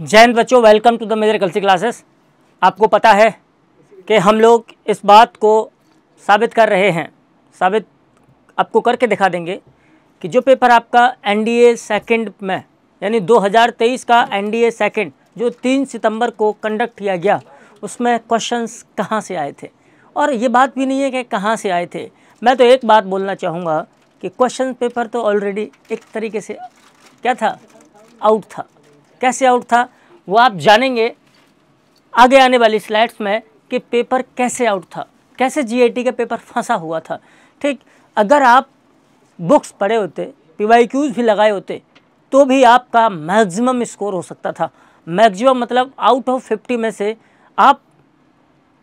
जैन बच्चों welcome to the major Kalsi classes आपको पता है कि हम लोग इस बात को साबित कर रहे हैं साबित आपको करके दिखा देंगे कि जो पेपर आपका एनडीए सेकंड में यानी 2023 का एनडीए सेकंड जो 3 सितंबर को कंडक्ट किया गया उसमें क्वेश्चंस कहाँ से आए थे और ये बात भी नहीं है कि कहाँ से आए थे मैं तो एक बात बोलना चाहूँगा कि क्वेश्चन पेपर तो ऑलरेडी एक तरीके से क्या था आउट था कैसे आउट था वो आप जानेंगे आगे आने वाली स्लाइड्स में कि पेपर कैसे आउट था कैसे जीएटी का पेपर फंसा हुआ था ठीक अगर आप बुक्स पढ़े होते पीवाईक्यूज़ भी लगाए होते तो भी आपका मैक्सिमम स्कोर हो सकता था मैक्सिमम मतलब आउट ऑफ फिफ्टी में से आप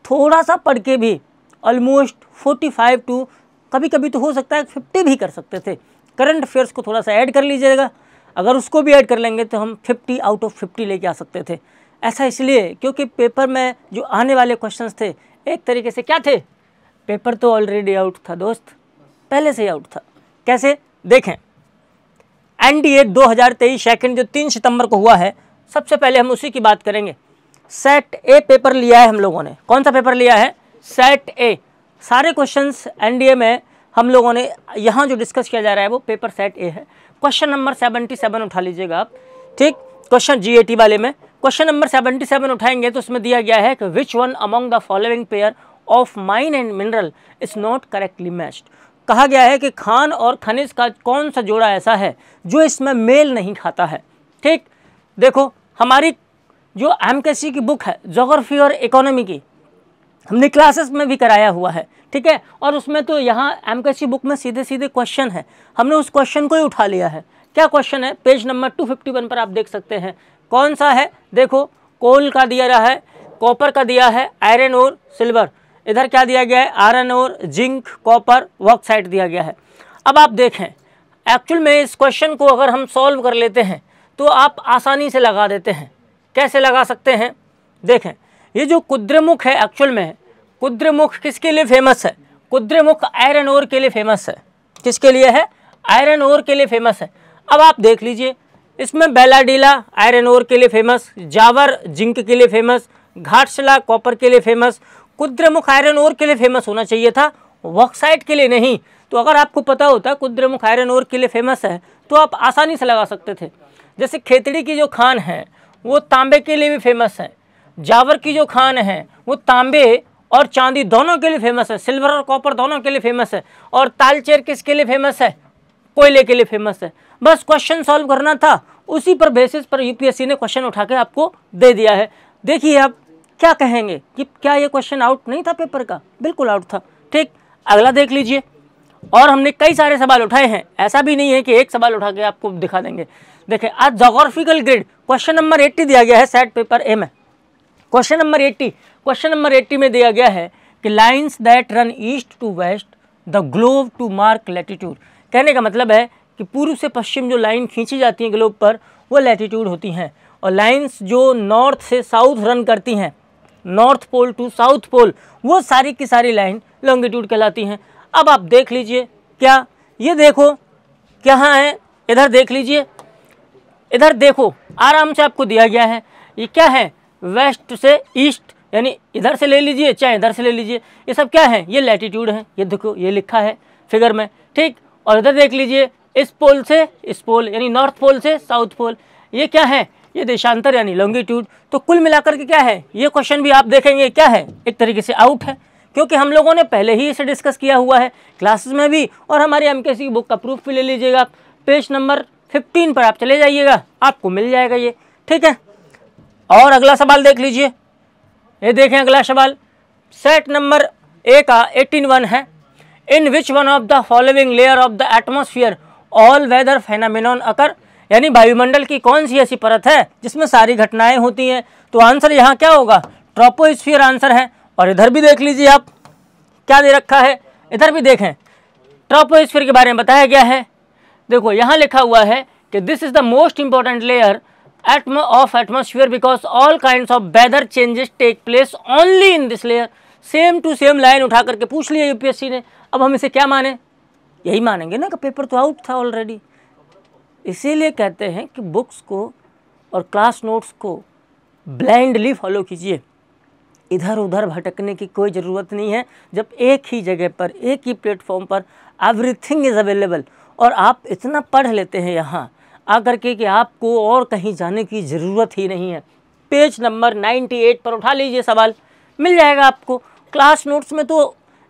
थोड़ा सा पढ़ के भी ऑलमोस्ट फोर्टी फाइव टू कभी कभी तो हो सकता है फिफ्टी भी कर सकते थे करंट अफेयर्स को थोड़ा सा ऐड कर लीजिएगा अगर उसको भी ऐड कर लेंगे तो हम 50 आउट ऑफ 50 लेके आ सकते थे ऐसा इसलिए क्योंकि पेपर में जो आने वाले क्वेश्चंस थे एक तरीके से क्या थे पेपर तो ऑलरेडी आउट था दोस्त पहले से ही आउट था कैसे देखें एन डी ए दो हज़ार तेईस सेकेंड जो तीन सितंबर को हुआ है सबसे पहले हम उसी की बात करेंगे सेट ए पेपर लिया है हम लोगों ने कौन सा पेपर लिया है सेट ए सारे क्वेश्चंस ए में हम लोगों ने यहाँ जो डिस्कस किया जा रहा है वो पेपर सेट ए है क्वेश्चन नंबर सेवेंटी सेवन उठा लीजिएगा आप ठीक क्वेश्चन जीएटी वाले में क्वेश्चन नंबर सेवेंटी सेवन उठाएंगे तो उसमें दिया गया है कि which one among the following pair of mine and mineral is not correctly matched कहा गया है कि खान और खनिज का कौन सा जोड़ा ऐसा है जो इसमें मेल नहीं खाता है ठीक देखो हमारी जो एम की बुक है जोग्राफी और इकोनॉमी की हमने क्लासेस में भी कराया हुआ है ठीक है और उसमें तो यहाँ एम बुक में सीधे सीधे क्वेश्चन है हमने उस क्वेश्चन को ही उठा लिया है क्या क्वेश्चन है पेज नंबर 251 पर आप देख सकते हैं कौन सा है देखो कोल का दिया रहा है कॉपर का दिया है आयरन और सिल्वर इधर क्या दिया गया है आयरन और जिंक कॉपर वॉक्साइड दिया गया है अब आप देखें एक्चुअल में इस क्वेश्चन को अगर हम सॉल्व कर लेते हैं तो आप आसानी से लगा देते हैं कैसे लगा सकते हैं देखें ये जो कुद्रमुख है एक्चुअल में कुद्रमुख किसके लिए फेमस है कुद्रमुख आयरन ओर के लिए फेमस है किसके लिए है आयरन ओर के लिए फेमस है अब आप देख लीजिए इसमें बेलाडीला आयरन ओर के लिए फेमस जावर जिंक के लिए फेमस घाटशिला कॉपर के लिए फेमस कुद्रमुख आयरन ओर के लिए फेमस होना चाहिए था वॉक्साइट के लिए नहीं तो अगर आपको पता होता कुद्रमुख आयरन ओर के लिए फेमस है तो आप आसानी से लगा सकते थे जैसे खेतड़ी की जो खान है वो तांबे के लिए भी फेमस है जावर की जो खान है वो तांबे और चांदी दोनों के लिए फेमस है सिल्वर और कॉपर दोनों के लिए फेमस है और तालचेर किसके लिए फेमस है कोयले के लिए फेमस है बस क्वेश्चन सॉल्व करना था उसी पर बेसिस पर यूपीएससी ने क्वेश्चन उठा के आपको दे दिया है देखिए आप क्या कहेंगे कि क्या ये क्वेश्चन आउट नहीं था पेपर का बिल्कुल आउट था ठीक अगला देख लीजिए और हमने कई सारे सवाल उठाए हैं ऐसा भी नहीं है कि एक सवाल उठा के आपको दिखा देंगे देखें आज geographical grid question number eighty दिया गया है सेट पेपर ए में question number eighty question number eighty में दिया गया है कि lines that run east to west the globe to mark latitude कहने का मतलब है कि पूर्व से पश्चिम जो लाइन खींची जाती है ग्लोब पर वो लेटीट्यूड होती हैं और लाइन्स जो नॉर्थ से साउथ रन करती हैं north pole to south pole वो सारी की सारी लाइन लॉन्गिट्यूड कहलाती हैं अब आप देख लीजिए क्या ये देखो कहाँ है इधर देख लीजिए इधर देखो आराम से आपको दिया गया है ये क्या है वेस्ट से ईस्ट यानी इधर से ले लीजिए चाहे इधर से ले लीजिए ये सब क्या है ये लैटीट्यूड है ये देखो ये लिखा है फिगर में ठीक और इधर देख लीजिए इस पोल से इस पोल यानी नॉर्थ पोल से साउथ पोल ये क्या है ये देशांतर यानी लॉन्गिट्यूड तो कुल मिलाकर के क्या है ये क्वेश्चन भी आप देखेंगे क्या है एक तरीके से आउट है क्योंकि हम लोगों ने पहले ही इसे डिस्कस किया हुआ है क्लासेस में भी और हमारी एम की बुक का प्रूफ भी ले लीजिएगा पेज नंबर फिफ्टीन पर आप चले जाइएगा आपको मिल जाएगा ये ठीक है और अगला सवाल देख लीजिए ये देखें अगला सवाल सेट नंबर ए का एटीन वन है in which one of the following layer of the atmosphere all weather phenomena occur यानी वायुमंडल की कौन सी ऐसी परत है जिसमें सारी घटनाएं होती हैं तो आंसर यहाँ क्या होगा ट्रोपोस्फियर आंसर है और इधर भी देख लीजिए आप क्या दे रखा है इधर भी देखें ट्रोपोस्फियर के बारे में बताया गया है देखो यहाँ लिखा हुआ है कि this is the most important layer atm of atmosphere because all kind of weather changes take place only in this layer same to same line उठा करके पूछ लिया यूपीएससी ने अब हम इसे क्या माने यही मानेंगे ना कि पेपर तो आउट था ऑलरेडी इसीलिए कहते हैं कि बुक्स को और क्लास नोट्स को ब्लाइंडली फॉलो कीजिए इधर उधर भटकने की कोई ज़रूरत नहीं है जब एक ही जगह पर एक ही प्लेटफॉर्म पर एवरीथिंग इज़ अवेलेबल और आप इतना पढ़ लेते हैं यहाँ आकर के कि आपको और कहीं जाने की ज़रूरत ही नहीं है पेज नंबर 98 पर उठा लीजिए सवाल मिल जाएगा आपको क्लास नोट्स में तो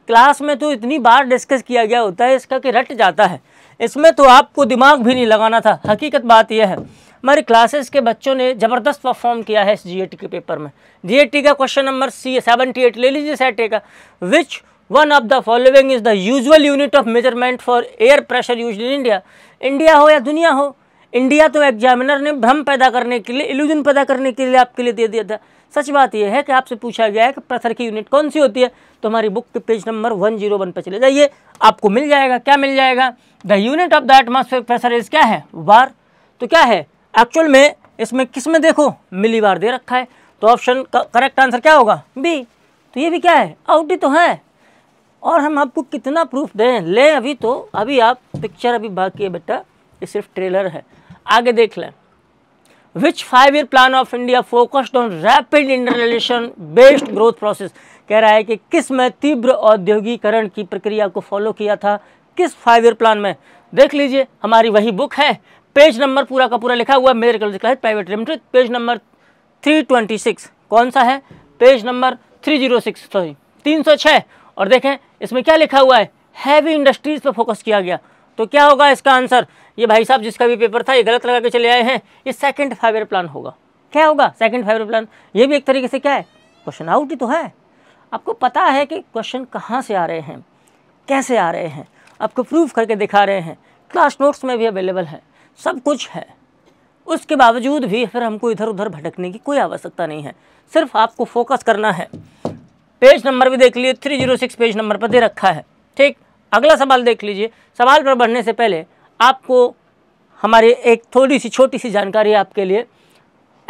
क्लास में तो इतनी बार डिस्कस किया गया होता है इसका कि रट जाता है इसमें तो आपको दिमाग भी नहीं लगाना था हकीकत बात यह है हमारे क्लासेस के बच्चों ने ज़बरदस्त परफॉर्म किया है इस जी के पेपर में जी का question number C seventy eight ले लीजिए सेट ए का which one of the following is the usual unit of measurement for air pressure use in India India हो या दुनिया हो इंडिया तो एग्जामिनर ने भ्रम पैदा करने के लिए इल्यूजन पैदा करने के लिए आपके लिए दे दिया था सच बात यह है कि आपसे पूछा गया है कि प्रसर की यूनिट कौन सी होती है तो हमारी बुक के page number one zero one पर चले जाइए आपको मिल जाएगा क्या मिल जाएगा the unit of the atmosphere pressure is क्या है वार तो क्या है एक्चुअल में इसमें किस में देखो मिली बार दे रखा है तो ऑप्शन करेक्ट आंसर क्या होगा बी तो ये भी क्या है आउटी तो है और हम आपको कितना प्रूफ दें लें अभी तो अभी आप पिक्चर अभी बाकी है बेटा ये सिर्फ ट्रेलर है आगे देख लें which five year plan of India focused on rapid interrelation based growth process कह रहा है कि किस में तीव्र औद्योगिकरण की प्रक्रिया को फॉलो किया था किस फाइव ईयर प्लान में देख लीजिए हमारी वही बुक है पेज नंबर पूरा का पूरा लिखा हुआ मेरे कॉलेज है प्राइवेट लिमिटेड पेज नंबर 326 कौन सा है पेज नंबर 306 सॉरी 306 और देखें इसमें क्या लिखा हुआ है हैवी इंडस्ट्रीज पर फोकस किया गया तो क्या होगा इसका आंसर ये भाई साहब जिसका भी पेपर था ये गलत लगा के चले आए हैं ये सेकंड फाइव ईयर प्लान होगा क्या होगा सेकंड फाइव ईयर प्लान ये भी एक तरीके से क्या है क्वेश्चन आउट ही तो है आपको पता है कि क्वेश्चन कहाँ से आ रहे हैं कैसे आ रहे हैं आपको प्रूफ करके दिखा रहे हैं क्लास नोट्स में भी अवेलेबल है सब कुछ है उसके बावजूद भी फिर हमको इधर उधर भटकने की कोई आवश्यकता नहीं है सिर्फ आपको फोकस करना है पेज नंबर भी देख लिए three zero six page number पर दे रखा है ठीक अगला सवाल देख लीजिए सवाल पर बढ़ने से पहले आपको हमारी एक थोड़ी सी छोटी सी जानकारी आपके लिए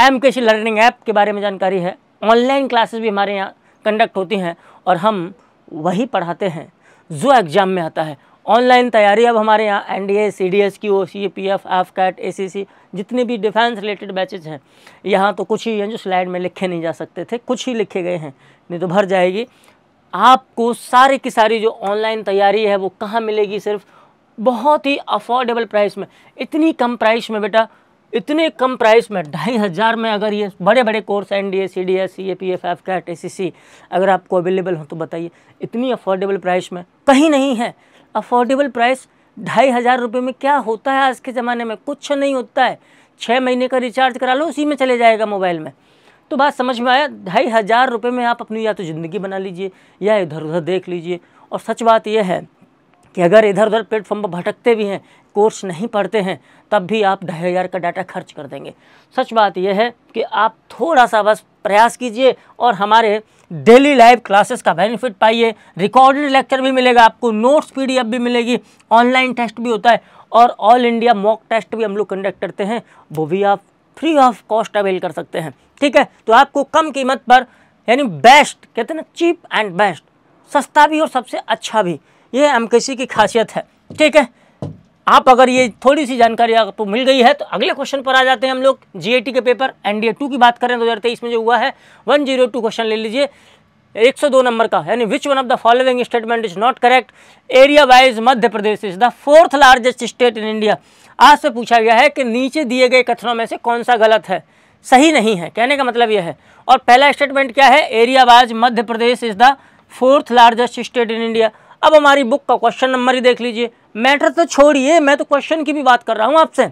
एम के लर्निंग ऐप के बारे में जानकारी है ऑनलाइन क्लासेस भी हमारे यहाँ कंडक्ट होती हैं और हम वही पढ़ाते हैं जो एग्ज़ाम में आता है ऑनलाइन तैयारी अब हमारे यहाँ N D A C D S की O C P F AFCAT A C C जितने भी डिफेंस रिलेटेड बैचेज हैं यहाँ तो कुछ ही हैं जो स्लाइड में लिखे नहीं जा सकते थे कुछ ही लिखे गए हैं नहीं तो भर जाएगी आपको सारे की सारी जो ऑनलाइन तैयारी है वो कहाँ मिलेगी सिर्फ बहुत ही अफोर्डेबल प्राइस में इतनी कम प्राइस में बेटा इतने कम प्राइस में ढाई हज़ार में अगर ये बड़े बड़े course N D A C D S C A P F AFCAT A C C अगर आपको अवेलेबल हो तो बताइए इतनी अफोर्डेबल प्राइस में कहीं नहीं है अफोर्डेबल प्राइस ढाई हज़ार रुपये में क्या होता है आज के ज़माने में कुछ नहीं होता है छः महीने का रिचार्ज करा लो उसी में चले जाएगा मोबाइल में तो बात समझ में आया ढाई हज़ार रुपये में आप अपनी या तो ज़िंदगी बना लीजिए या इधर उधर देख लीजिए और सच बात यह है कि अगर इधर उधर प्लेटफॉर्म पर भटकते भी हैं कोर्स नहीं पढ़ते हैं तब भी आप ढाई हज़ार का डाटा खर्च कर देंगे सच बात यह है कि आप थोड़ा सा बस प्रयास कीजिए और हमारे डेली लाइव क्लासेस का बेनिफिट पाइए रिकॉर्डेड लेक्चर भी मिलेगा आपको नोट्स पीडीएफ भी मिलेगी ऑनलाइन टेस्ट भी होता है और ऑल इंडिया मॉक टेस्ट भी हम लोग कंडक्ट करते हैं वो भी आप फ्री ऑफ कॉस्ट अवेल कर सकते हैं ठीक है तो आपको कम कीमत पर यानी बेस्ट कहते हैं ना चीप एंड बेस्ट सस्ता भी और सबसे अच्छा भी ये एमकेसी की खासियत है ठीक है आप अगर ये थोड़ी सी जानकारी आपको मिल गई है तो अगले क्वेश्चन पर आ जाते हैं हम लोग जीएटी के पेपर एनडीए टू की बात करें 2023 में जो हुआ है 102 क्वेश्चन ले लीजिए एक सौ दो नंबर का यानी which one of the following statement is not correct area wise Madhya Pradesh is the fourth largest state in India आज से पूछा गया है कि नीचे दिए गए कथनों में से कौन सा गलत है सही नहीं है कहने का मतलब यह है और पहला स्टेटमेंट क्या है area wise Madhya Pradesh is the fourth largest state in India अब हमारी बुक का क्वेश्चन नंबर ही देख लीजिए मैटर तो छोड़िए मैं तो क्वेश्चन की भी बात कर रहा हूँ आपसे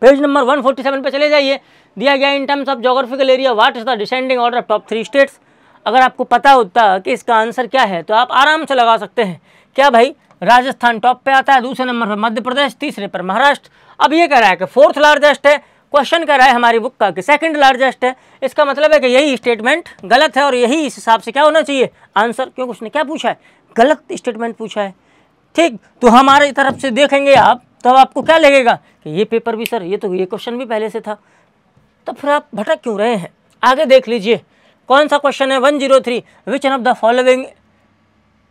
पेज नंबर 147 पे चले जाइए दिया गया in terms of geographical area what is the descending order of top three states अगर आपको पता होता कि इसका आंसर क्या है तो आप आराम से लगा सकते हैं क्या भाई राजस्थान टॉप पे आता है दूसरे नंबर पर मध्य प्रदेश तीसरे पर महाराष्ट्र अब ये कह रहा है कि फोर्थ लार्जेस्ट है क्वेश्चन कह रहा है हमारी बुक का कि सेकंड लार्जेस्ट है इसका मतलब है कि यही स्टेटमेंट गलत है और यही इस हिसाब से क्या होना चाहिए आंसर क्योंकि उसने क्या पूछा है गलत स्टेटमेंट पूछा है ठीक तो हमारी तरफ से देखेंगे आप तब तो आपको क्या लगेगा कि ये पेपर भी सर ये तो ये क्वेश्चन भी पहले से था तो फिर आप भटक क्यों रहे हैं आगे देख लीजिए कौन सा क्वेश्चन है one zero three which an of the following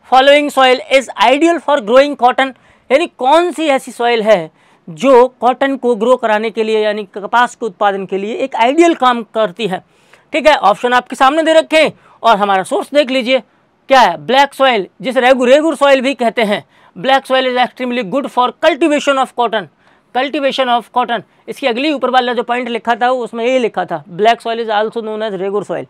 following soil is ideal for growing cotton यानी कौन सी ऐसी सॉइल है जो कॉटन को ग्रो कराने के लिए यानी कपास के उत्पादन के लिए एक आइडियल काम करती है ठीक है ऑप्शन आपके सामने दे रखे हैं और हमारा सोर्स देख लीजिए क्या है ब्लैक सॉइल जिसे रेगु रेगुर सॉइल भी कहते हैं black soil is extremely good for cultivation of cotton cultivation of cotton इसकी अगली ऊपर वाला जो पॉइंट लिखा था उसमें ये लिखा था black soil is also known as regur soil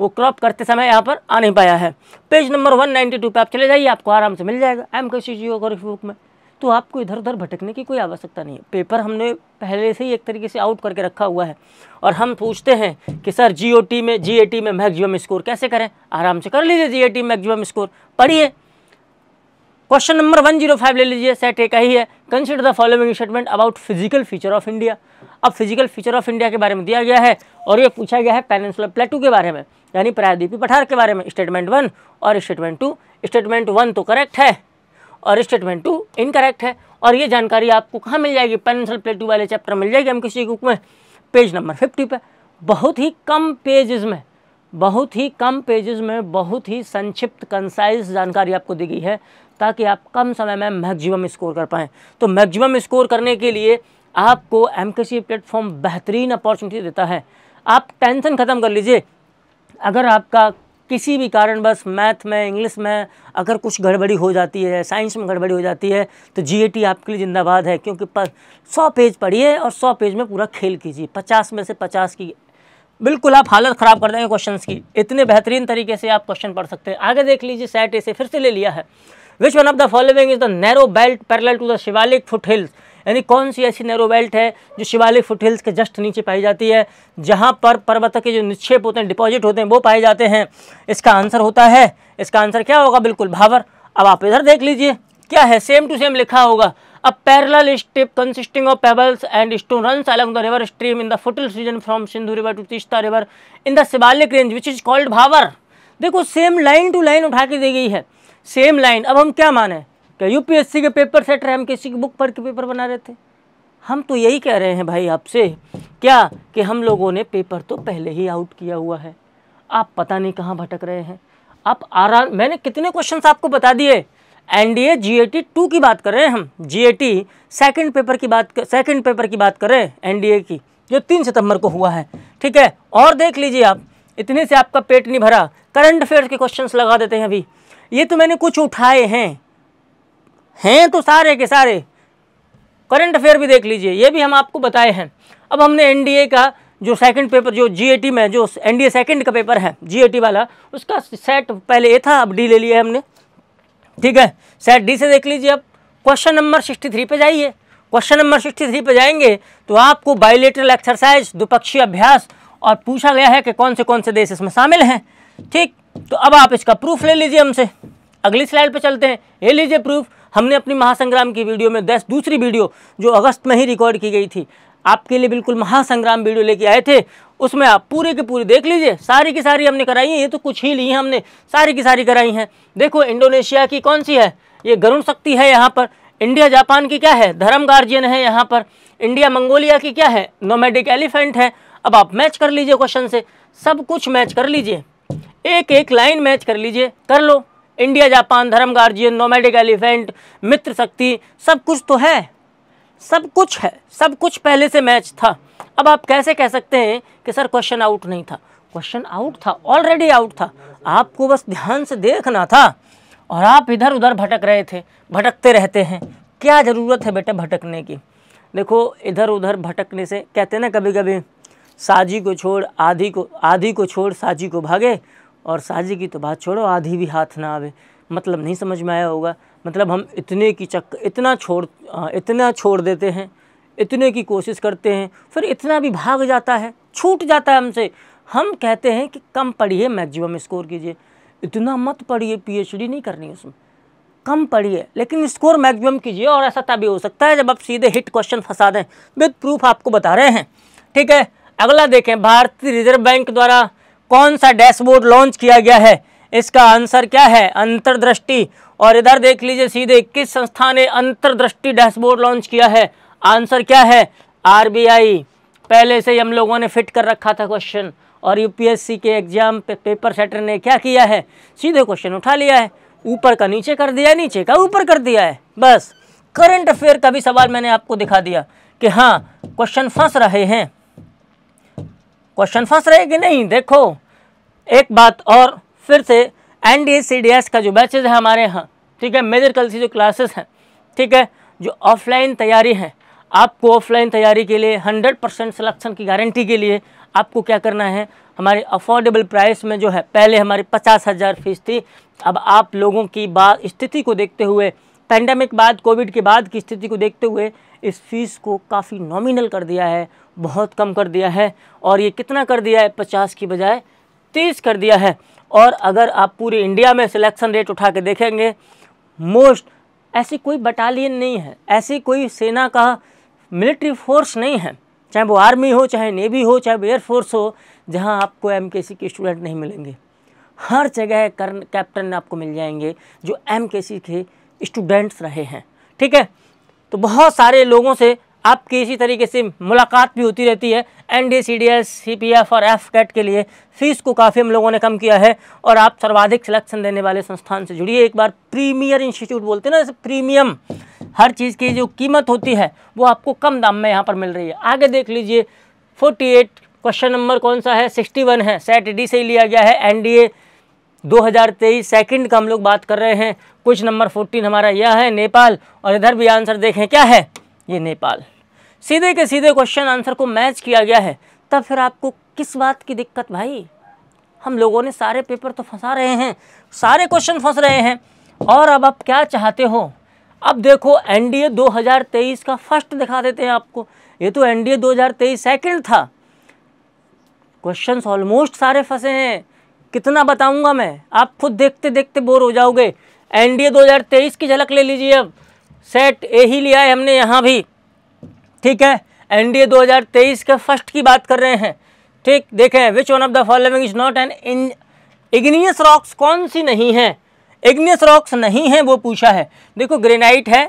वो क्रॉप करते समय यहाँ पर आ नहीं पाया है पेज नंबर 192 पे आप चले जाइए आपको आराम से मिल जाएगा एम के सी जी बुक में तो आपको इधर उधर भटकने की कोई आवश्यकता नहीं है पेपर हमने पहले से ही एक तरीके से आउट करके रखा हुआ है और हम पूछते हैं कि सर जी में जी में मैक्मम स्कोर कैसे करें आराम से कर लीजिए जी ए मैक्सिमम स्कोर पढ़िए क्वेश्चन नंबर 105 ले लीजिए सेट एक ही है consider the following statement about physical feature of India अब फिजिकल फीचर ऑफ इंडिया के बारे में दिया गया है और ये पूछा गया है पेनसुलर प्लेटू के बारे में यानी प्रायद्वीपी पठार के बारे में स्टेटमेंट वन और स्टेटमेंट टू स्टेटमेंट वन तो करेक्ट है और स्टेटमेंट टू इनकरेक्ट है और ये जानकारी आपको कहाँ मिल जाएगी पेनसल प्लेटू वाले चैप्टर मिल जाएगी हम किसी बुक में पेज नंबर फिफ्टी पर बहुत ही कम पेजेस में बहुत ही कम पेजेस में बहुत ही संक्षिप्त कंसाइज जानकारी आपको दी गई है ताकि आप कम समय में मैक्सिमम स्कोर कर पाएँ तो मैक्सिमम स्कोर करने के लिए आपको एम के प्लेटफॉर्म बेहतरीन अपॉर्चुनिटी देता है आप टेंशन ख़त्म कर लीजिए अगर आपका किसी भी कारणवश मैथ में इंग्लिश में अगर कुछ गड़बड़ी हो जाती है साइंस में गड़बड़ी हो जाती है तो जीएटी आपके लिए ज़िंदाबाद है क्योंकि पर सौ पेज पढ़िए और सौ पेज में पूरा खेल कीजिए पचास में से पचास की बिल्कुल आप हालत ख़राब कर देंगे क्वेश्चन की इतने बेहतरीन तरीके से आप क्वेश्चन पढ़ सकते हैं आगे देख लीजिए सैट से फिर से ले लिया है which one of the following is the narrow belt parallel to the Shivalik foot hills यानी कौन सी ऐसी नैरो बेल्ट है जो शिवालिक फुट हिल्स के जस्ट नीचे पाई जाती है जहाँ पर पर्वत के जो निक्षेप होते हैं डिपॉजिट होते हैं वो पाए जाते हैं इसका आंसर होता है इसका आंसर क्या होगा बिल्कुल भावर अब आप इधर देख लीजिए क्या है सेम टू सेम लिखा होगा अब parallel step consisting of pebbles and stone run along the river stream in the foothills region from Sindhu river to Teesta river in the Shivalik range which is called bhabar देखो सेम लाइन टू लाइन उठा के दी गई है same line अब हम क्या माने क्या यूपीएससी के पेपर सेट रहे हम किसी की बुक पढ़ के पेपर बना रहे थे हम तो यही कह रहे हैं भाई आपसे क्या कि हम लोगों ने पेपर तो पहले ही आउट किया हुआ है आप पता नहीं कहाँ भटक रहे हैं आप आराम मैंने कितने क्वेश्चन आपको बता दिए N D A G A T two की बात कर रहे हैं हम G A T second paper की बात सेकेंड पेपर की बात करें एन डी ए की जो तीन सितंबर को हुआ है ठीक है और देख लीजिए आप इतने से आपका पेट नहीं भरा करंट अफेयर्स के क्वेश्चंस लगा देते हैं अभी ये तो मैंने कुछ उठाए हैं हैं तो सारे के सारे करंट अफेयर भी देख लीजिए ये भी हम आपको बताए हैं अब हमने एनडीए का जो सेकंड पेपर जो जीएटी में जो एनडीए सेकंड का पेपर है जीएटी वाला उसका सेट पहले ए था अब डी ले लिया हमने ठीक है सेट डी से देख लीजिए अब क्वेश्चन नंबर सिक्सटी थ्री पर जाइए क्वेश्चन नंबर सिक्सटी थ्री पर जाएंगे तो आपको बायोलेटरल एक्सरसाइज द्विपक्षीय अभ्यास और पूछा गया है कि कौन से कौन से देश इसमें शामिल हैं ठीक तो अब आप इसका प्रूफ ले लीजिए हमसे अगली स्लाइड पर चलते हैं ये लीजिए प्रूफ हमने अपनी महासंग्राम की वीडियो में दस दूसरी वीडियो जो अगस्त में ही रिकॉर्ड की गई थी आपके लिए बिल्कुल महासंग्राम वीडियो लेके आए थे उसमें आप पूरे के पूरे देख लीजिए सारी की सारी हमने कराई है ये तो कुछ ही ली है हमने सारी की सारी कराई हैं देखो इंडोनेशिया की कौन सी है ये गरुण शक्ति है यहाँ पर इंडिया जापान की क्या है धर्म गार्जियन है यहाँ पर इंडिया मंगोलिया की क्या है नोमेडिक एलिफेंट है अब आप मैच कर लीजिए क्वेश्चन से सब कुछ मैच कर लीजिए एक एक लाइन मैच कर लीजिए कर लो India Japan Dharma Guardian nomadic elephant Mitra Shakti सब कुछ तो है सब कुछ है सब कुछ पहले से मैच था अब आप कैसे कह सकते हैं कि सर क्वेश्चन आउट नहीं था क्वेश्चन आउट था ऑलरेडी आउट था आपको बस ध्यान से देखना था और आप इधर उधर भटक रहे थे भटकते रहते हैं क्या ज़रूरत है बेटा भटकने की देखो इधर उधर भटकने से कहते ना कभी कभी साजी को छोड़ आधी को आधी को छोड़ साजी को भागे और साजी की तो बात छोड़ो आधी भी हाथ ना आवे मतलब नहीं समझ में आया होगा मतलब हम इतने की चक्कर इतना छोड़ इतना छोड़ देते हैं इतने की कोशिश करते हैं फिर इतना भी भाग जाता है छूट जाता है हमसे हम कहते हैं कि कम पढ़िए मैक्सिमम स्कोर कीजिए इतना मत पढ़िए पीएचडी नहीं करनी उसमें कम पढ़िए लेकिन स्कोर मैक्सिमम कीजिए और ऐसा तभी हो सकता है जब आप सीधे हिट क्वेश्चन फंसा दें विद प्रूफ आपको बता रहे हैं ठीक है अगला देखें भारतीय रिजर्व बैंक द्वारा कौन सा डैशबोर्ड लॉन्च किया गया है इसका आंसर क्या है अंतर्दृष्टि और इधर देख लीजिए सीधे किस संस्था ने अंतर्दृष्टि डैशबोर्ड लॉन्च किया है आंसर क्या है आर पहले से हम लोगों ने फिट कर रखा था क्वेश्चन और यूपीएससी के एग्जाम पे पेपर सेटर ने क्या किया है सीधे क्वेश्चन उठा लिया है ऊपर का नीचे कर दिया नीचे का ऊपर कर दिया है बस करंट अफेयर का भी सवाल मैंने आपको दिखा दिया कि हाँ क्वेश्चन फंस रहे हैं क्वेश्चन फंस रहे कि नहीं देखो एक बात और फिर से N D C D S का जो बैचेज है हमारे यहाँ ठीक है मेजर कल से जो क्लासेस हैं ठीक है जो ऑफलाइन तैयारी है आपको ऑफलाइन तैयारी के लिए हंड्रेड परसेंट सलेक्शन की गारंटी के लिए आपको क्या करना है हमारे अफोर्डेबल प्राइस में जो है पहले हमारी पचास हज़ार फीस थी अब आप लोगों की बात स्थिति को देखते हुए पैंडमिक बाद कोविड के बाद की स्थिति को देखते हुए इस फीस को काफ़ी नॉमिनल कर दिया है बहुत कम कर दिया है और ये कितना कर दिया है पचास की बजाय तीस कर दिया है और अगर आप पूरे इंडिया में सिलेक्शन रेट उठा के देखेंगे मोस्ट ऐसी कोई बटालियन नहीं है ऐसी कोई सेना का मिलिट्री फोर्स नहीं है चाहे वो आर्मी हो चाहे नेवी हो चाहे वो एयरफोर्स हो जहाँ आपको एम के सी के स्टूडेंट नहीं मिलेंगे हर जगह कर्न कैप्टन आपको मिल जाएंगे जो एम के सी के स्टूडेंट्स रहे हैं ठीक है तो बहुत सारे लोगों से आपकी इसी तरीके से मुलाकात भी होती रहती है N D C D S C P F और एफ कैट के लिए फीस को काफ़ी हम लोगों ने कम किया है और आप सर्वाधिक सिलेक्शन देने वाले संस्थान से जुड़िए एक बार प्रीमियर इंस्टीट्यूट बोलते हैं ना जैसे प्रीमियम हर चीज़ की जो कीमत होती है वो आपको कम दाम में यहाँ पर मिल रही है आगे देख लीजिए फोर्टी एट क्वेश्चन नंबर कौन सा है सिक्सटी वन है सेट डी से ही लिया गया है एन डी ए 2023 का हम लोग बात कर रहे हैं कुछ नंबर 14 हमारा यह है नेपाल और इधर भी आंसर देखें क्या है ये नेपाल सीधे के सीधे क्वेश्चन आंसर को मैच किया गया है तब फिर आपको किस बात की दिक्कत भाई हम लोगों ने सारे पेपर तो फंसा रहे हैं सारे क्वेश्चन फंस रहे हैं और अब आप क्या चाहते हो अब देखो एनडीए 2023 का फर्स्ट दिखा देते हैं आपको ये तो एनडीए 2023 सेकंड था क्वेश्चन ऑलमोस्ट सारे फंसे हैं कितना बताऊंगा मैं आप खुद देखते देखते बोर हो जाओगे एनडीए 2023 की झलक ले लीजिए अब सेट ए ही लिया है हमने यहाँ भी ठीक है एनडीए 2023 के फर्स्ट की बात कर रहे हैं ठीक देखें which one of the following is not an igneous rocks कौन सी नहीं है इग्नियस रॉक्स नहीं है वो पूछा है देखो ग्रेनाइट है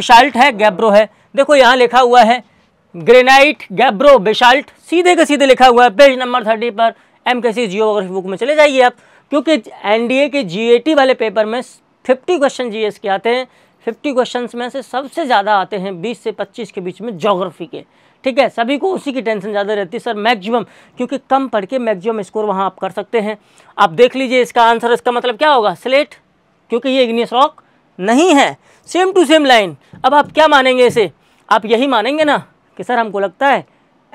बिशाल्ट है गैब्रो है देखो यहाँ लिखा हुआ है ग्रेनाइट गैब्रो बिशाल्ट सीधे के सीधे लिखा हुआ है पेज नंबर थर्टी पर M K C geography book में चले जाइए आप क्योंकि एनडीए के जीएटी वाले पेपर में फिफ्टी क्वेश्चन जीएस के आते हैं फिफ्टी क्वेश्चन में से सबसे ज़्यादा आते हैं बीस से पच्चीस के बीच में जोग्राफी के ठीक है सभी को उसी की टेंशन ज़्यादा रहती है सर मैक्सिमम क्योंकि कम पढ़ के मैक्सिमम स्कोर वहाँ आप कर सकते हैं आप देख लीजिए इसका आंसर इसका मतलब क्या होगा स्लेट क्योंकि ये इग्नियस रॉक नहीं है सेम टू सेम लाइन अब आप क्या मानेंगे इसे आप यही मानेंगे ना कि सर हमको लगता है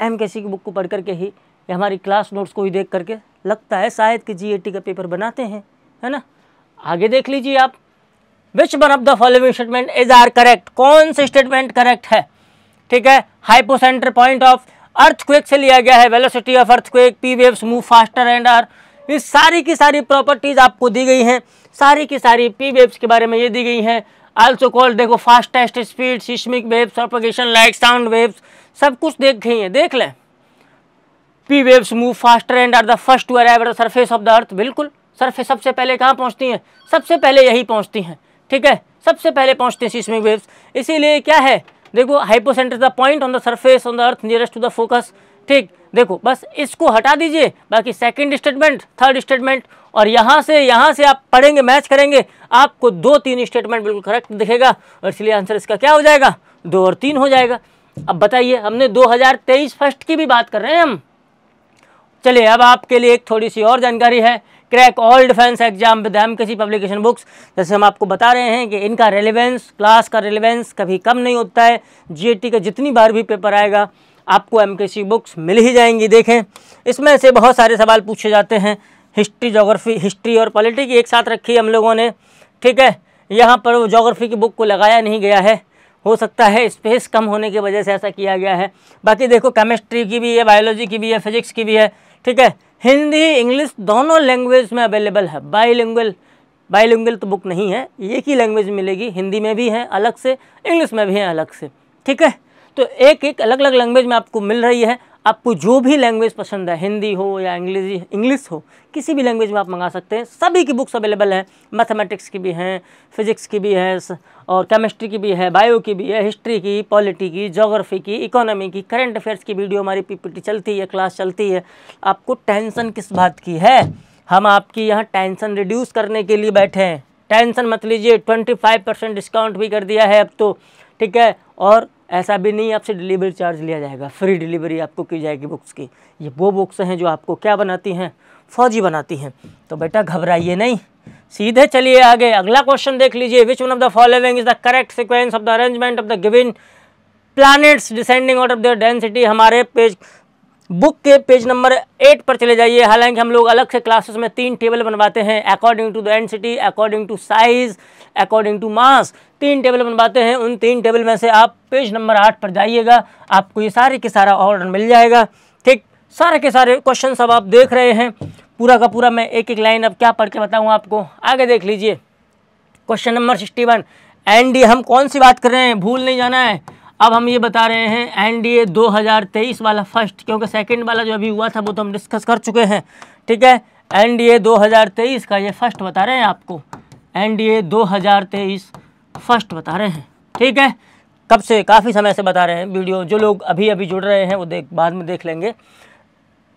एम की बुक को पढ़ करके ही या हमारी क्लास नोट्स को ही देख करके लगता है शायद कि जी का पेपर बनाते हैं है ना आगे देख लीजिए आप which one of the following statement is are correct कौन सा स्टेटमेंट करेक्ट है ठीक है हाइपोसेंटर पॉइंट ऑफ अर्थक्वेक से लिया गया है velocity of earthquake P waves move faster and are ये सारी की सारी प्रॉपर्टीज आपको दी गई हैं सारी की सारी पी वेव्स के बारे में ये दी गई हैं आल्सो कॉल देखो fastest speed seismic waves propagation like sound waves सब कुछ देख गई हैं देख लें P waves move faster and are the first to arrive at the surface of the earth बिल्कुल सरफेस सबसे पहले कहाँ पहुँचती हैं सबसे पहले यही पहुँचती हैं ठीक है सबसे पहले पहुंचते हैं सीस्मिक वेव्स इसीलिए क्या है देखो hypocentre the point on the surface on the earth nearest to the focus ठीक देखो बस इसको हटा दीजिए बाकी सेकंड स्टेटमेंट थर्ड स्टेटमेंट और यहाँ से यहाँ से आप पढ़ेंगे मैच करेंगे आपको दो तीन स्टेटमेंट बिल्कुल करेक्ट दिखेगा और इसलिए आंसर इसका क्या हो जाएगा दो और तीन हो जाएगा अब बताइए हमने 2023 फर्स्ट की भी बात कर रहे हैं हम चलिए अब आपके लिए एक थोड़ी सी और जानकारी है crack all defence exam with M किसी पब्लिकेशन बुक्स जैसे हम आपको बता रहे हैं कि इनका रेलिवेंस क्लास का रेलिवेंस कभी कम नहीं होता है जीएटी का जितनी बार भी पेपर आएगा आपको एम बुक्स मिल ही जाएंगी देखें इसमें से बहुत सारे सवाल पूछे जाते हैं हिस्ट्री जोग्राफी हिस्ट्री और पॉलिटिक एक साथ रखी हम लोगों ने ठीक है यहाँ पर जोग्राफी की बुक को लगाया नहीं गया है हो सकता है स्पेस कम होने की वजह से ऐसा किया गया है बाकी देखो केमिस्ट्री की भी है बायोलॉजी की भी है फिजिक्स की भी है ठीक है हिंदी इंग्लिश दोनों लैंग्वेज में अवेलेबल है बाईलिंगुअल बाईलिंगुअल तो बुक नहीं है एक ही लैंग्वेज मिलेगी हिंदी में भी है अलग से इंग्लिश में भी है अलग से ठीक है तो एक एक अलग अलग लैंग्वेज में आपको मिल रही है आपको जो भी लैंग्वेज पसंद है हिंदी हो या इंग्लिश इंग्लिश हो किसी भी लैंग्वेज में आप मंगा सकते हैं सभी की बुक्स अवेलेबल हैं मैथमेटिक्स की भी हैं फिजिक्स की भी है और केमिस्ट्री की भी है बायो की भी है हिस्ट्री की पॉलिटी की जोग्राफी की इकोनॉमी की करंट अफेयर्स की वीडियो हमारी पी चलती है क्लास चलती है आपको टेंशन किस बात की है हम आपकी यहाँ टेंशन रिड्यूस करने के लिए बैठे हैं टेंशन मत लीजिए ट्वेंटी फाइव परसेंट डिस्काउंट भी कर दिया है अब तो ठीक है और ऐसा भी नहीं आपसे डिलीवरी चार्ज लिया जाएगा फ्री डिलीवरी आपको की जाएगी बुक्स की ये वो बुक्स हैं जो आपको क्या बनाती हैं फौजी बनाती हैं तो बेटा घबराइए नहीं सीधे चलिए आगे अगला क्वेश्चन देख लीजिए which one of the following is the correct sequence of the arrangement of the given planets descending out of their density हमारे पेज बुक के पेज नंबर एट पर चले जाइए हालांकि हम लोग अलग से क्लासेस में तीन टेबल बनवाते हैं according to the city according to size according to mass तीन टेबल बनवाते हैं उन तीन टेबल में से आप पेज नंबर आठ पर जाइएगा आपको ये सारे के सारा ऑर्डर मिल जाएगा ठीक सारे के सारे क्वेश्चन सब आप देख रहे हैं पूरा का पूरा मैं एक एक लाइन अब क्या पढ़ के बताऊँ आपको आगे देख लीजिए question number sixty one and हम कौन सी बात कर रहे हैं भूल नहीं जाना है अब हम ये बता रहे हैं एनडीए 2023 वाला फर्स्ट क्योंकि सेकंड वाला जो अभी हुआ था वो तो हम डिस्कस कर चुके हैं ठीक है एनडीए 2023 का ये फर्स्ट बता रहे हैं आपको एनडीए 2023 फर्स्ट बता रहे हैं ठीक है कब से काफ़ी समय से बता रहे हैं वीडियो जो लोग अभी अभी जुड़ रहे हैं वो देख बाद में देख लेंगे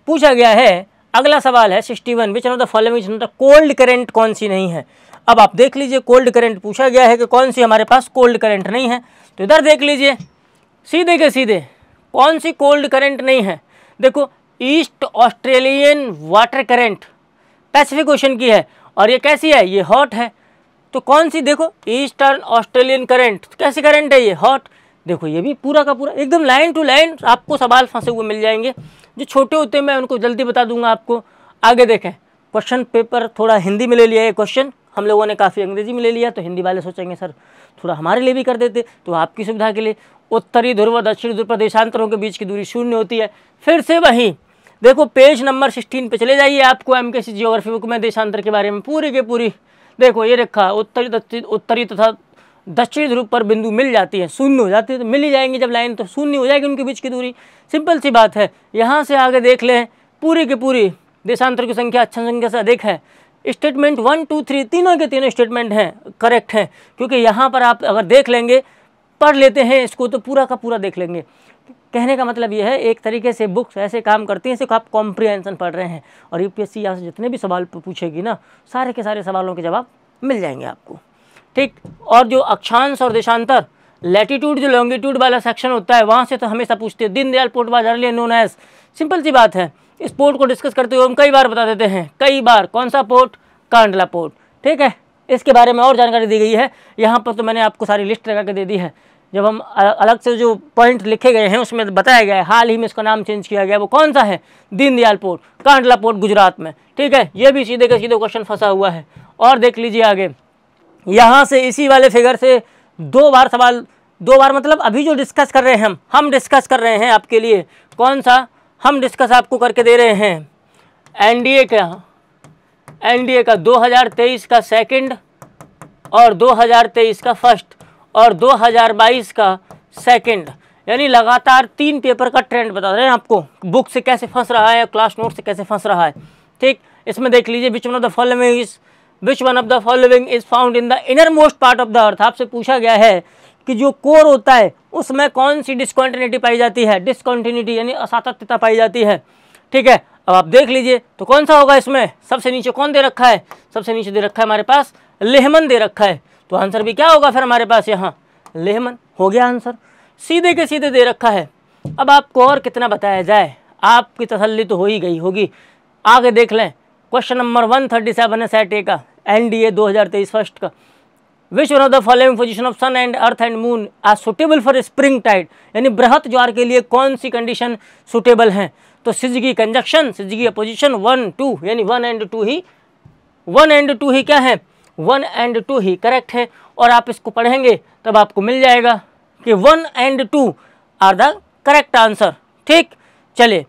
पूछा गया है अगला सवाल है sixty one which not the following cold current कौन सी नहीं है अब आप देख लीजिए कोल्ड करंट पूछा गया है कि कौन सी हमारे पास कोल्ड करंट नहीं है तो इधर देख लीजिए सीधे के सीधे कौन सी कोल्ड करंट नहीं है देखो east Australian water current Pacific की है और ये कैसी है ये हॉट है तो कौन सी देखो ईस्टर्न ऑस्ट्रेलियन करंट कैसी करंट है ये हॉट देखो ये भी पूरा का पूरा एकदम लाइन टू लाइन आपको सवाल फंसे हुए मिल जाएंगे जो छोटे होते हैं मैं उनको जल्दी बता दूंगा आपको आगे देखें क्वेश्चन पेपर थोड़ा हिंदी में ले लिया है क्वेश्चन हम लोगों ने काफ़ी अंग्रेजी में ले लिया तो हिंदी वाले सोचेंगे सर थोड़ा हमारे लिए भी कर देते तो आपकी सुविधा के लिए उत्तरी ध्रुव दक्षिण ध्रुव प्रदेशांतरों के बीच की दूरी शून्य होती है फिर से वहीं देखो पेज नंबर सिक्सटीन पे चले जाइए आपको M K C geography book में देशांतर के बारे में पूरी के पूरी देखो ये रखा उत्तरी उत्तरी तथा दक्षिणी ध्रुव पर बिंदु मिल जाती है शून्य हो जाती है तो मिल ही जाएंगी जब लाइन तो शून्य हो जाएगी उनके बीच की दूरी सिंपल सी बात है यहाँ से आगे देख लें पूरी की पूरी देशांतर की संख्या अच्छा संख्या से अधिक है स्टेटमेंट वन टू थ्री तीनों के तीनों स्टेटमेंट हैं करेक्ट हैं क्योंकि यहाँ पर आप अगर देख लेंगे पढ़ लेते हैं इसको तो पूरा का पूरा देख लेंगे कहने का मतलब यह है एक तरीके से बुक्स ऐसे काम करती हैं जिसको आप कॉम्प्रिहेंसन पढ़ रहे हैं और यूपीएससी यहाँ से जितने भी सवाल पूछेगी ना सारे के सारे सवालों के जवाब मिल जाएंगे आपको ठीक और जो अक्षांश और देशांतर लेटीट्यूड जो लॉन्गिट्यूड वाला सेक्शन होता है वहाँ से तो हमेशा पूछते हैं दीनदयाल पोर्ट बाजार लिए नोन एज सिंपल सी बात है इस पोर्ट को डिस्कस करते हुए हम कई बार बता देते हैं कई बार कौन सा पोर्ट कांडला पोर्ट ठीक है इसके बारे में और जानकारी दी गई है यहाँ पर तो मैंने आपको सारी लिस्ट लगा के दे दी है जब हम अलग से जो पॉइंट लिखे गए हैं उसमें बताया गया है हाल ही में इसका नाम चेंज किया गया वो कौन सा है दीनदयाल पोर्ट कांडला पोर्ट गुजरात में ठीक है ये भी सीधे का सीधे क्वेश्चन फंसा हुआ है और देख लीजिए आगे यहाँ से इसी वाले फिगर से दो बार सवाल दो बार मतलब अभी जो डिस्कस कर रहे हैं हम हम डिस्कस कर रहे हैं आपके लिए कौन सा हम डिस्कस आपको करके दे रहे हैं एनडीए का एनडीए का 2023 का सेकंड और 2023 का फर्स्ट और 2022 का सेकंड यानी लगातार तीन पेपर का ट्रेंड बता रहे हैं आपको बुक से कैसे फंस रहा है क्लास नोट से कैसे फंस रहा है ठीक इसमें देख लीजिए which one of the following is which one of the following is found in the inner most part of the earth आपसे पूछा गया है कि जो कोर होता है उसमें कौन सी डिस्कॉन्टिन्यूटी पाई जाती है डिस्कॉन्टिन्यूटी यानी असातत्यता पाई जाती है ठीक है अब आप देख लीजिए तो कौन सा होगा इसमें सबसे नीचे कौन दे रखा है सबसे नीचे दे रखा है हमारे पास लेहमन दे रखा है तो आंसर भी क्या होगा फिर हमारे पास यहाँ लेहमन हो गया आंसर सीधे के सीधे दे रखा है अब आपको और कितना बताया जाए आपकी तसल्ली तो हो ही गई होगी आगे देख लें question number one thirty seven है सेट ए का एन डी ए दो हज़ार तेईस फर्स्ट का which one of the following position of sun and earth and moon are suitable for spring tide यानी बृहत ज्वार के लिए कौन सी कंडीशन सुटेबल हैं तो सिज की कंजक्शन सिज की अपोजिशन वन टू यानी वन एंड टू ही वन एंड टू ही क्या है वन एंड टू ही करेक्ट है और आप इसको पढ़ेंगे तब आपको मिल जाएगा कि one and two are the correct answer ठीक चले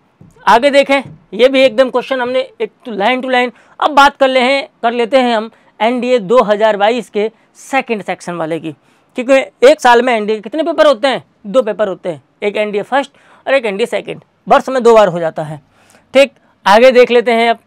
आगे देखें ये भी एकदम क्वेश्चन हमने एक लाइन टू लाइन अब बात कर ले हैं कर लेते हैं हम एनडीए 2022 के सेकेंड सेक्शन वाले की क्योंकि एक साल में एनडीए कितने पेपर होते हैं दो पेपर होते हैं एक एनडीए फर्स्ट और एक एनडीए सेकंड वर्ष में दो बार हो जाता है ठीक आगे देख लेते हैं अब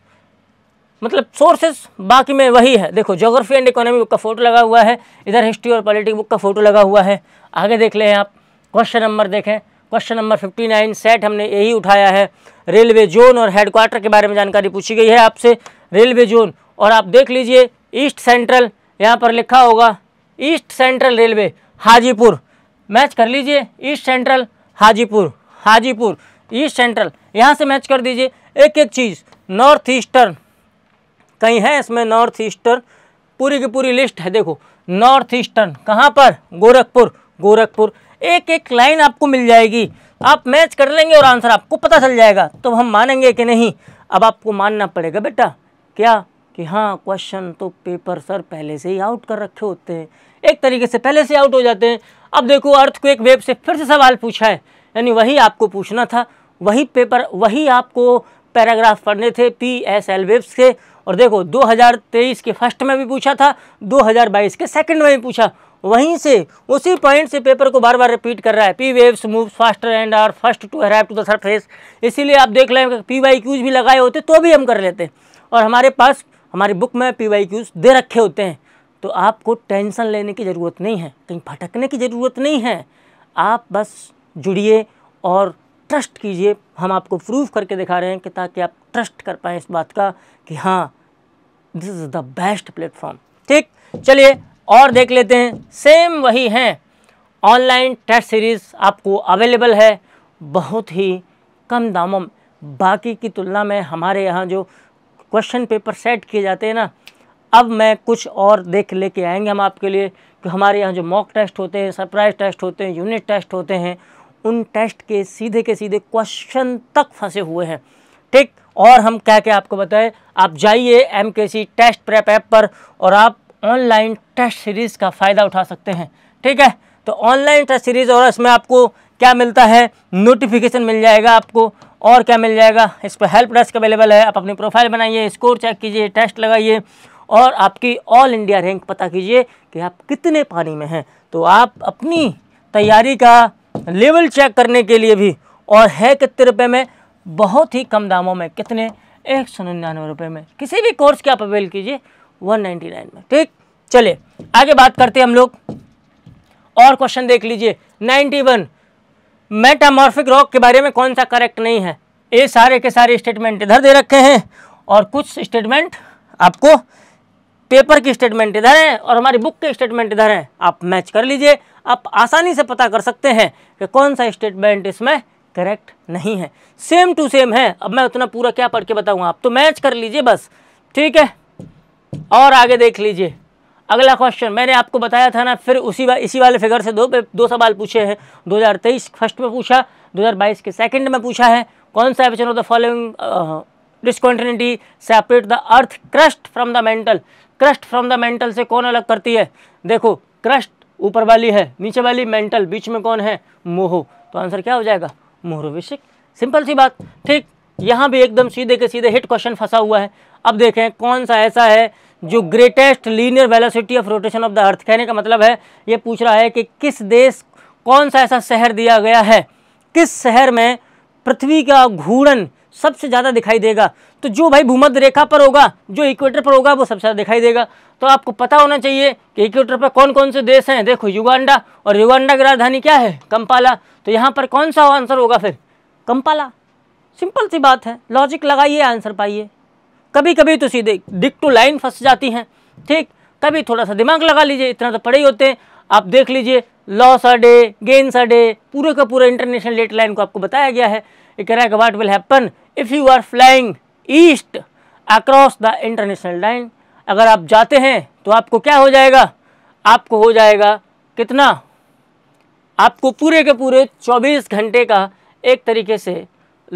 मतलब सोर्सेस बाकी में वही है देखो जोग्राफी एंड इकोनॉमी बुक का फोटो लगा हुआ है इधर हिस्ट्री और पॉलिटिक बुक का फोटो लगा हुआ है आगे देख लें आप क्वेश्चन नंबर देखें question number fifty nine set हमने यही उठाया है रेलवे जोन और हेडक्वार्टर के बारे में जानकारी पूछी गई है आपसे रेलवे जोन और आप देख लीजिए ईस्ट सेंट्रल यहाँ पर लिखा होगा east central railway Hajipur match कर लीजिए east central Hajipur Hajipur east central यहाँ से मैच कर दीजिए एक एक चीज़ नॉर्थ ईस्टर्न कहीं है इसमें नॉर्थ ईस्टर्न पूरी की पूरी लिस्ट है देखो नॉर्थ ईस्टर्न कहाँ पर गोरखपुर गोरखपुर एक एक लाइन आपको मिल जाएगी आप मैच कर लेंगे और आंसर आपको पता चल जाएगा तो हम मानेंगे कि नहीं अब आपको मानना पड़ेगा बेटा क्या कि हाँ क्वेश्चन तो पेपर सर पहले से ही आउट कर रखे होते हैं एक तरीके से पहले से आउट हो जाते हैं अब देखो अर्थ को एक वेब से फिर से सवाल पूछा है यानी वही आपको पूछना था वही पेपर वही आपको पैराग्राफ पढ़ने थे पी एस एल वेब्स के और देखो 2023 के फर्स्ट में भी पूछा था 2022 के सेकंड में भी पूछा वहीं से उसी पॉइंट से पेपर को बार बार रिपीट कर रहा है P waves move faster and are first to arrive to the surface इसीलिए आप देख लें पी वाई क्यूज भी लगाए होते तो भी हम कर लेते और हमारे पास हमारी बुक में पी वाई क्यूज़ दे रखे होते हैं तो आपको टेंशन लेने की ज़रूरत नहीं है कहीं भटकने की ज़रूरत नहीं है आप बस जुड़िए और ट्रस्ट कीजिए हम आपको प्रूफ करके दिखा रहे हैं कि ताकि आप ट्रस्ट कर पाएँ इस बात का कि हाँ this is the best platform ठीक चलिए और देख लेते हैं सेम वही हैं ऑनलाइन टेस्ट सीरीज़ आपको अवेलेबल है बहुत ही कम दामों में बाकी की तुलना में हमारे यहाँ जो क्वेश्चन पेपर सेट किए जाते हैं ना अब मैं कुछ और देख लेके आएंगे हम आपके लिए कि हमारे यहाँ जो मॉक टेस्ट होते हैं सरप्राइज टेस्ट होते हैं यूनिट टेस्ट होते हैं उन टेस्ट के सीधे के सीधे क्वेश्चन तक फंसे हुए हैं ठीक और हम क्या क्या आपको बताएं आप जाइए एम टेस्ट प्रेप ऐप पर और आप ऑनलाइन टेस्ट सीरीज़ का फ़ायदा उठा सकते हैं ठीक है तो ऑनलाइन टेस्ट सीरीज़ और इसमें आपको क्या मिलता है नोटिफिकेशन मिल जाएगा आपको और क्या मिल जाएगा इस पर हेल्प डेस्क अवेलेबल है आप अपनी प्रोफाइल बनाइए स्कोर चेक कीजिए टेस्ट लगाइए और आपकी ऑल इंडिया रैंक पता कीजिए कि आप कितने पानी में हैं तो आप अपनी तैयारी का लेवल चेक करने के लिए भी और है कितने रुपये में बहुत ही कम दामों में कितने एक सौ निन्यानवे रुपये में किसी भी कोर्स के आप अवेल कीजिए वन नाइन्टी नाइन में ठीक चलिए आगे बात करते हैं हम लोग और क्वेश्चन देख लीजिए नाइन्टी वन मेटामॉर्फिक रॉक के बारे में कौन सा करेक्ट नहीं है ये सारे के सारे स्टेटमेंट इधर दे रखे हैं और कुछ स्टेटमेंट आपको पेपर की स्टेटमेंट इधर है और हमारी बुक के स्टेटमेंट इधर हैं आप मैच कर लीजिए आप आसानी से पता कर सकते हैं कि कौन सा स्टेटमेंट इसमें करेक्ट नहीं है सेम टू सेम है अब मैं उतना पूरा क्या पढ़ के बताऊँगा आप तो मैच कर लीजिए बस ठीक है और आगे देख लीजिए अगला क्वेश्चन मैंने आपको बताया था ना फिर उसी वा, इसी वाले फिगर से दो दो सवाल पूछे हैं 2023 फर्स्ट में पूछा 2022 के सेकंड में पूछा है कौन सा episode of the following discontinuity separate the earth crust from the mantle crust from the mantle से कौन अलग करती है देखो क्रस्ट ऊपर वाली है नीचे वाली मेंटल बीच में कौन है मोह तो आंसर क्या हो जाएगा मोहरोविशिक सिंपल सी बात ठीक यहाँ भी एकदम सीधे के सीधे हिट क्वेश्चन फंसा हुआ है अब देखें कौन सा ऐसा है जो greatest linear velocity of rotation of the earth कहने का मतलब है ये पूछ रहा है कि किस देश कौन सा ऐसा शहर दिया गया है किस शहर में पृथ्वी का घूर्णन सबसे ज़्यादा दिखाई देगा तो जो भाई भूमध्य रेखा पर होगा जो इक्वेटर पर होगा वो सबसे ज़्यादा दिखाई देगा तो आपको पता होना चाहिए कि इक्वेटर पर कौन कौन से देश हैं देखो युगांडा और युगांडा की राजधानी क्या है कंपाला तो यहाँ पर कौन सा आंसर होगा फिर कंपाला सिंपल सी बात है लॉजिक लगाइए आंसर पाइए कभी कभी तो सीधे डिक टू लाइन फंस जाती हैं ठीक कभी थोड़ा सा दिमाग लगा लीजिए इतना तो पड़े ही होते हैं आप देख लीजिए loss a day gains a day पूरे का पूरा इंटरनेशनल डेट लाइन को आपको बताया गया है ये कह रहा है what will happen if you are flying east across the international line अगर आप जाते हैं तो आपको क्या हो जाएगा आपको हो जाएगा कितना आपको पूरे के पूरे 24 घंटे का एक तरीके से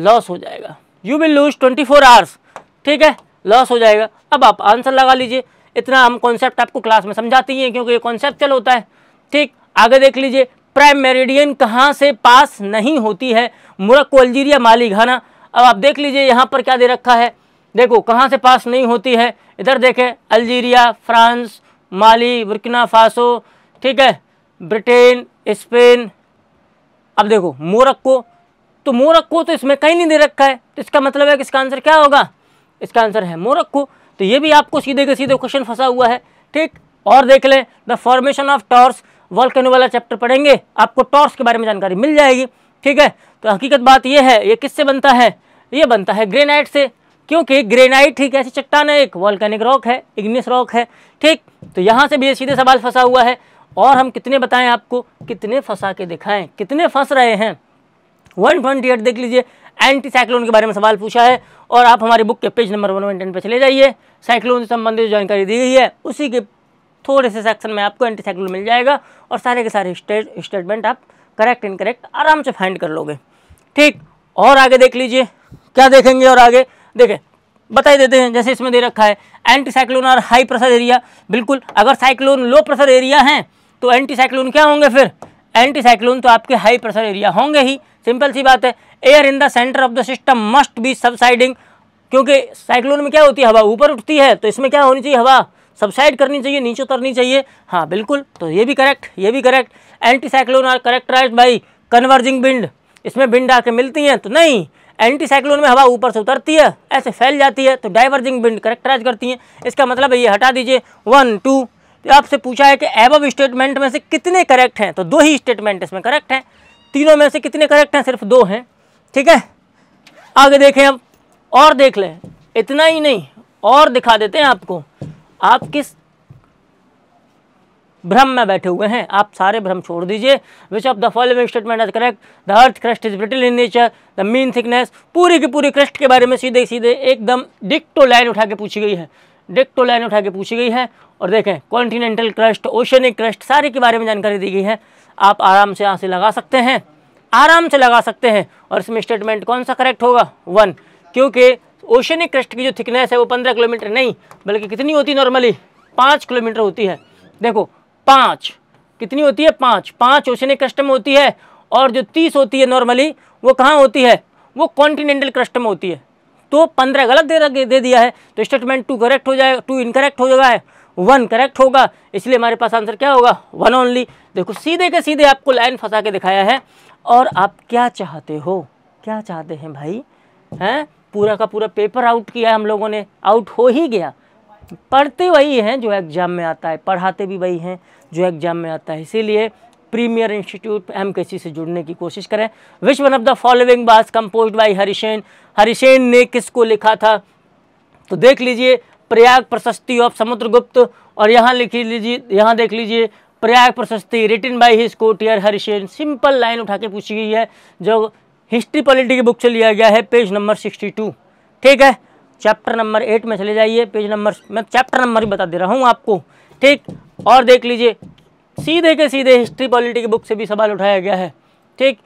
लॉस हो जाएगा you will lose 24 four hours ठीक है लॉस हो जाएगा अब आप आंसर लगा लीजिए इतना हम कॉन्सेप्ट आपको क्लास में समझाती हैं क्योंकि ये कॉन्सेप्ट चल होता है ठीक आगे देख लीजिए प्राइम मेरिडियन कहाँ से पास नहीं होती है मुरक्को अल्जीरिया माली घाना अब आप देख लीजिए यहाँ पर क्या दे रखा है देखो कहाँ से पास नहीं होती है इधर देखें Algeria France Mali Burkina Faso ठीक है ब्रिटेन स्पेन अब देखो मोरक्को तो मोरक्को तो इसमें कहीं नहीं दे रखा है तो इसका मतलब है कि इसका आंसर क्या होगा इसका आंसर है मोरक्को तो ये भी आपको सीधे के सीधे क्वेश्चन फंसा हुआ है ठीक और देख लें the formation of tors volcano वाला चैप्टर पढ़ेंगे आपको टॉर्स के बारे में जानकारी मिल जाएगी ठीक है तो हकीकत बात यह है ये किससे बनता है ये बनता है ग्रेनाइट से क्योंकि ग्रेनाइट ही कैसी चट्टान है एक वॉल्कैनिक रॉक है इग्निस रॉक है ठीक तो यहाँ से भी ये सीधे सवाल फंसा हुआ है और हम कितने बताएं आपको कितने फंसा के दिखाएं कितने फंस रहे हैं वन ट्वेंटी एट देख लीजिए एंटी साइक्लोन के बारे में सवाल पूछा है और आप हमारी बुक के page number one one ten पर चले जाइए साइक्लोन से संबंधित जानकारी दी गई है उसी के थोड़े से सेक्शन में आपको एंटी साइक्लोन मिल जाएगा और सारे के सारे स्टेटमेंट आप करेक्ट एंड करेक्ट आराम से फाइंड कर लोगे ठीक और आगे देख लीजिए क्या देखेंगे और आगे देखें बताई देते हैं जैसे इसमें दे रखा है एंटी साइक्लोन और हाई प्रेशर एरिया बिल्कुल अगर साइक्लोन लो प्रेशर एरिया हैं तो एंटी साइक्लोन क्या होंगे फिर एंटी साइक्लोन तो आपके हाई प्रेशर एरिया होंगे ही सिंपल सी बात है air in the centre of the system must be subsiding क्योंकि साइक्लोन में क्या होती है हवा ऊपर उठती है तो इसमें क्या होनी चाहिए हवा सबसाइड करनी चाहिए नीचे उतरनी चाहिए हाँ बिल्कुल तो ये भी करेक्ट ये भी correct anticyclone are characterise by converging wind इसमें बिंड आके मिलती हैं तो नहीं एंटी साइक्लोन में हवा ऊपर से उतरती है ऐसे फैल जाती है तो डाइवर्जिंग बिंड करेक्टराइज करती हैं इसका मतलब है ये हटा दीजिए वन टू आपसे पूछा है कि एबव स्टेटमेंट में से कितने करेक्ट हैं तो दो ही स्टेटमेंट इसमें करेक्ट हैं तीनों में से कितने करेक्ट हैं सिर्फ दो हैं ठीक है आगे देखें अब और देख लें इतना ही नहीं और दिखा देते हैं आपको आप किस भ्रम में बैठे हुए हैं आप सारे भ्रम छोड़ दीजिए which of the following statement is correct the earth crust is brittle in nature the mean thickness पूरी की पूरी क्रस्ट के बारे में सीधे सीधे एकदम डिक्टो लाइन उठा के पूछी गई है डिक्टो लाइन उठा के पूछी गई है और देखें कॉन्टिनेंटल क्रस्ट ओशनिक क्रस्ट सारे के बारे में जानकारी दी गई है आप आराम से यहाँ से लगा सकते हैं आराम से लगा सकते हैं और इसमें स्टेटमेंट कौन सा करेक्ट होगा वन क्योंकि ओशनिक क्रस्ट की जो थिकनेस है वो पंद्रह किलोमीटर नहीं बल्कि कितनी होती नॉर्मली पाँच किलोमीटर होती है देखो पाँच कितनी होती है पाँच पाँच ओशनिक क्रस्ट में होती है और जो तीस होती है नॉर्मली वो कहाँ होती है वो कॉन्टिनेंटल क्रस्ट में होती है तो पंद्रह गलत दे दे दिया है तो स्टेटमेंट टू करेक्ट हो जाएगा टू इनकरेक्ट हो जाएगा वन करेक्ट होगा इसलिए हमारे पास आंसर क्या होगा वन ओनली देखो सीधे के सीधे आपको लाइन फंसा के दिखाया है और आप क्या चाहते हो क्या चाहते हैं भाई हैं पूरा का पूरा पेपर आउट किया है हम लोगों ने आउट हो ही गया पढ़ते वही हैं जो एग्ज़ाम में आता है पढ़ाते भी वही हैं जो एग्ज़ाम में आता है इसीलिए प्रीमियर इंस्टीट्यूट एम से जुड़ने की कोशिश करें which one of the following was compose by Harishena Harishena ने किसको लिखा था तो देख लीजिए प्रयाग प्रशस्ति ऑफ समुद्रगुप्त और यहाँ लिख लीजिए यहाँ देख लीजिए Prayag Prashasti written by his courtier Harishena simple line उठा के पूछी गई है जो हिस्ट्री पॉलिटी की बुक से लिया गया है पेज नंबर सिक्सटी टू ठीक है चैप्टर नंबर एट में चले जाइए पेज नंबर मैं चैप्टर नंबर भी बता दे रहा हूँ आपको ठीक और देख लीजिए सीधे के सीधे हिस्ट्री पॉलिटी की बुक से भी सवाल उठाया गया है ठीक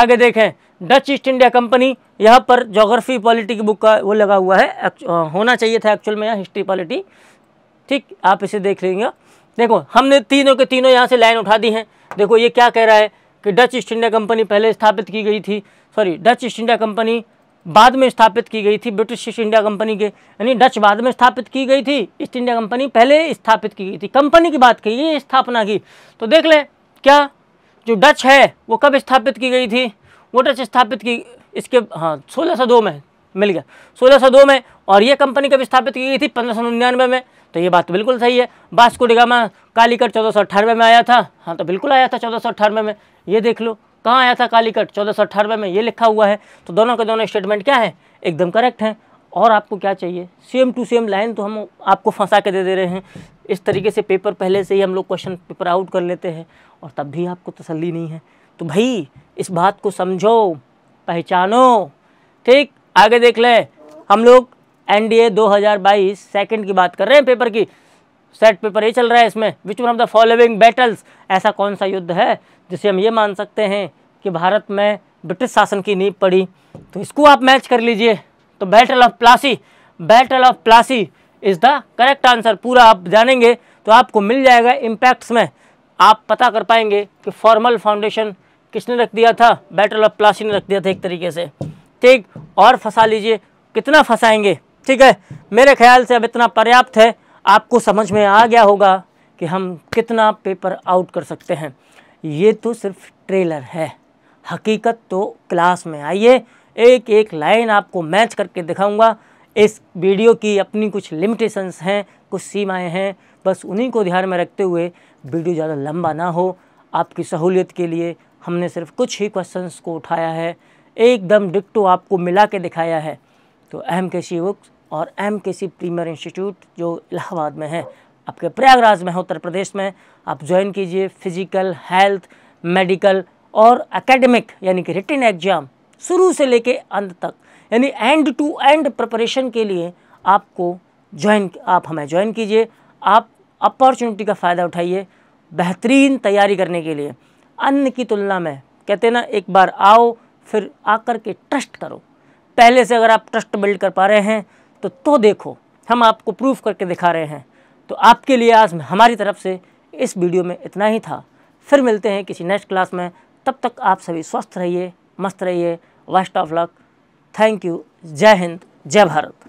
आगे देखें डच ईस्ट इंडिया कंपनी यहाँ पर जोग्राफी पॉलिटी की बुक का वो लगा हुआ है होना चाहिए था एक्चुअल में यहाँ हिस्ट्री पॉलिटी ठीक आप इसे देख लेंगे देखो हमने तीनों के तीनों यहाँ से लाइन उठा दी हैं देखो ये क्या कह रहा है कि डच ईस्ट इंडिया कंपनी पहले स्थापित की गई थी sorry Dutch East India Company बाद में स्थापित की गई थी ब्रिटिश ईस्ट इंडिया कंपनी के यानी डच बाद में स्थापित की गई थी ईस्ट इंडिया कंपनी पहले स्थापित की गई थी कंपनी की बात कही स्थापना की तो देख लें क्या जो डच है वो कब स्थापित की गई थी मोटर्स स्थापित की इसके हाँ सोलह सौ दो में मिल गया सोलह सौ दो में और ये कंपनी कब स्थापित की गई थी पंद्रह सौ निन्यानवे में तो ये बात बिल्कुल सही है बास्को डिगामा कालीकट चौदह सौ अट्ठारवे में आया था हाँ तो बिल्कुल आया था चौदह सौ अट्ठारवे में ये देख लो कहाँ आया था कालीकट चौदह सौ अट्ठारवे में ये लिखा हुआ है तो दोनों के दोनों स्टेटमेंट क्या है एकदम करेक्ट हैं और आपको क्या चाहिए सेम टू सेम लाइन तो हम आपको फंसा के दे दे रहे हैं इस तरीके से पेपर पहले से ही हम लोग क्वेश्चन पेपर आउट कर लेते हैं और तब भी आपको तसल्ली नहीं है तो भाई इस बात को समझो पहचानो ठीक आगे देख लें हम लोग एनडीए 2022 सेकंड की बात कर रहे हैं पेपर की सेट पेपर ये चल रहा है इसमें which one of the following battles ऐसा कौन सा युद्ध है जिसे हम ये मान सकते हैं कि भारत में ब्रिटिश शासन की नींव पड़ी तो इसको आप मैच कर लीजिए तो battle of Plassey battle of Plassey is the correct answer पूरा आप जानेंगे तो आपको मिल जाएगा इम्पैक्ट्स में आप पता कर पाएंगे कि फॉर्मल फाउंडेशन किसने रख दिया था बैटल ऑफ प्लासी ने रख दिया था एक तरीके से ठीक और फंसा लीजिए कितना फंसाएंगे ठीक है मेरे ख्याल से अब इतना पर्याप्त है आपको समझ में आ गया होगा कि हम कितना पेपर आउट कर सकते हैं ये तो सिर्फ ट्रेलर है हकीकत तो क्लास में आइए एक एक लाइन आपको मैच करके दिखाऊंगा इस वीडियो की अपनी कुछ लिमिटेशंस हैं कुछ सीमाएं हैं बस उन्हीं को ध्यान में रखते हुए वीडियो ज़्यादा लंबा ना हो आपकी सहूलियत के लिए हमने सिर्फ कुछ ही क्वेश्चंस को उठाया है एकदम डिक्टो आपको मिला के दिखाया है तो एम के सी बुक्स और एम के सी प्रीमियर इंस्टीट्यूट जो इलाहाबाद में है आपके प्रयागराज में है उत्तर प्रदेश में आप ज्वाइन कीजिए फिजिकल हेल्थ मेडिकल और एकेडमिक यानी कि रिटर्न एग्जाम शुरू से लेके अंत तक यानी एंड टू एंड प्रपरेशन के लिए आपको ज्वाइन आप हमें ज्वाइन कीजिए आप अपॉर्चुनिटी का फ़ायदा उठाइए बेहतरीन तैयारी करने के लिए अन्न की तुलना में कहते ना एक बार आओ फिर आकर के ट्रस्ट करो पहले से अगर आप ट्रस्ट बिल्ड कर पा रहे हैं तो तो देखो हम आपको प्रूफ करके दिखा रहे हैं तो आपके लिए आज हमारी तरफ से इस वीडियो में इतना ही था फिर मिलते हैं किसी नेक्स्ट क्लास में तब तक आप सभी स्वस्थ रहिए मस्त रहिए best of luck thank you जय हिंद जय भारत